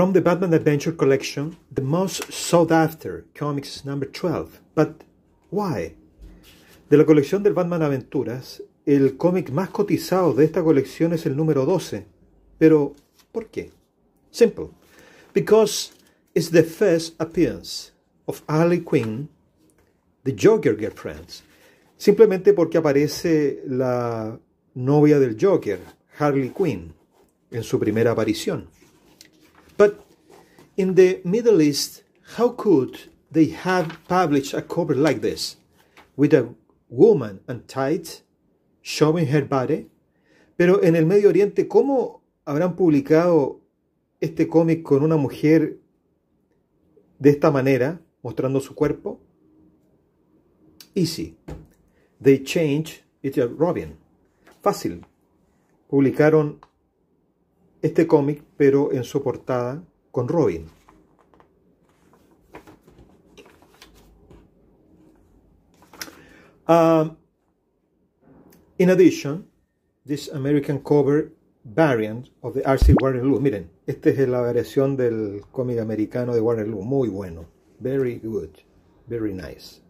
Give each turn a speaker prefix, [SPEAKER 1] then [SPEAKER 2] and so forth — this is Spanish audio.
[SPEAKER 1] From the Batman Adventure collection, the most sought after comics number 12. But why? De la colección del Batman Aventuras, el cómic más cotizado de esta colección es el número 12. Pero, ¿por qué? Simple. Because es the first appearance of Harley Quinn, the Joker girlfriend. Simplemente porque aparece la novia del Joker, Harley Quinn, en su primera aparición. But in the Middle East, how could they have published a cover like this with a woman tight showing her body? Pero en el Medio Oriente, ¿cómo habrán publicado este cómic con una mujer de esta manera, mostrando su cuerpo? Easy. They change it a Robin. Fácil. Publicaron este cómic, pero en su portada con Robin. Um, in addition, this American cover variant of the RC Loom. Miren, esta es la variación del cómic americano de Warner Loom. Muy bueno. Very good. Very nice.